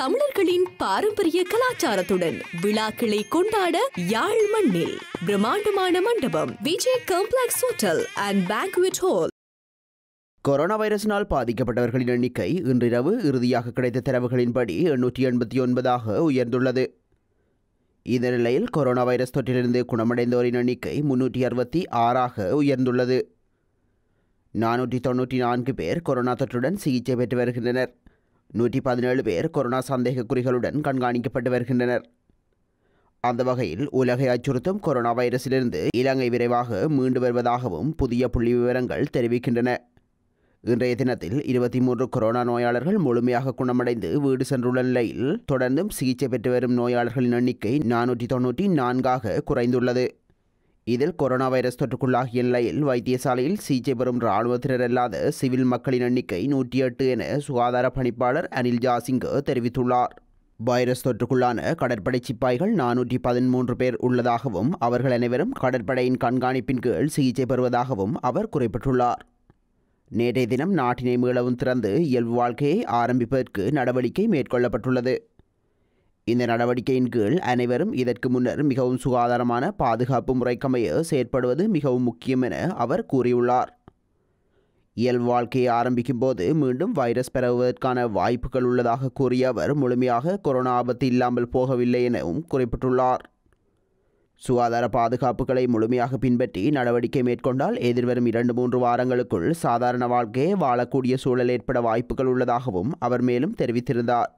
தமிழர்களின் பாரம்பரிய கலாச்சாரத்துடன் விழாக்களை கொண்டாட யாழ் மண்ணில் பிரம்மாண்டமான மண்டபம் Vijay complex hotel and bank hall corona வைரஸினால் பாதிக்கப்பட்டவர்களின் எண்ணிக்கை இன்றிரவு இறுதியாக கிடைத்த தரவுகளின்படி எண்ணூற்றி எண்பத்தி ஒன்பதாக உயர்ந்துள்ளது இந்த நிலையில் கொரோனா வைரஸ் தொற்றிலிருந்து குணமடைந்தோரின் எண்ணிக்கை முன்னூற்றி அறுபத்தி ஆறாக உயர்ந்துள்ளது நானூற்றி தொன்னூற்றி நான்கு பேர் கொரோனா தொற்றுடன் சிகிச்சை பெற்று வருகின்றனர் நூற்றி பதினேழு பேர் கொரோனா சந்தேக குறிகளுடன் கண்காணிக்கப்பட்டு வருகின்றனர் அந்த வகையில் உலகை அச்சுறுத்தும் கொரோனா வைரஸிலிருந்து இலங்கை விரைவாக மீண்டு வருவதாகவும் புதிய புள்ளி விவரங்கள் தெரிவிக்கின்றன இன்றைய தினத்தில் இருபத்தி மூன்று கொரோனா நோயாளர்கள் முழுமையாக குணமடைந்து வீடு சென்றுள்ள நிலையில் தொடர்ந்தும் சிகிச்சை பெற்று வரும் நோயாளர்களின் எண்ணிக்கை நானூற்றி தொன்னூற்றி நான்காக குறைந்துள்ளது இதில் கொரோனா வைரஸ் தொற்றுக்குள்ளாகிய நிலையில் வைத்தியசாலையில் சிகிச்சை பெறும் இராணுவத்தினர் அல்லாத சிவில் மக்களின் எண்ணிக்கை நூற்றி எட்டு என சுகாதார பணிப்பாளர் அனில் ஜாசிங்கு தெரிவித்துள்ளார் வைரஸ் தொற்றுக்குள்ளான கடற்படை சிப்பாய்கள் நானூற்றி பதிமூன்று பேர் உள்ளதாகவும் அவர்கள் அனைவரும் கடற்படையின் கண்காணிப்பின் கீழ் சிகிச்சை பெறுவதாகவும் அவர் குறிப்பிட்டுள்ளார் நேற்றைய தினம் நாட்டினை மீளவும் திறந்து இயல்பு வாழ்க்கையை ஆரம்பிப்பதற்கு நடவடிக்கை மேற்கொள்ளப்பட்டுள்ளது இந்த நடவடிக்கையின் கீழ் அனைவரும் இதற்கு முன்னர் மிகவும் சுகாதாரமான பாதுகாப்பு முறைக்கமைய செயற்படுவது மிகவும் முக்கியம் என அவர் கூறியுள்ளார் இயல் வாழ்க்கையை ஆரம்பிக்கும் போது மீண்டும் வைரஸ் பரவுவதற்கான வாய்ப்புகள் உள்ளதாக கூறிய அவர் முழுமையாக கொரோனா ஆபத்து இல்லாமல் போகவில்லை எனவும் குறிப்பிட்டுள்ளார் சுகாதார பாதுகாப்புகளை முழுமையாக பின்பற்றி நடவடிக்கை மேற்கொண்டால் எதிர்வரும் இரண்டு மூன்று வாரங்களுக்குள் சாதாரண வாழ்க்கையை வாழக்கூடிய சூழல் ஏற்பட வாய்ப்புகள் உள்ளதாகவும் அவர் மேலும் தெரிவித்திருந்தார்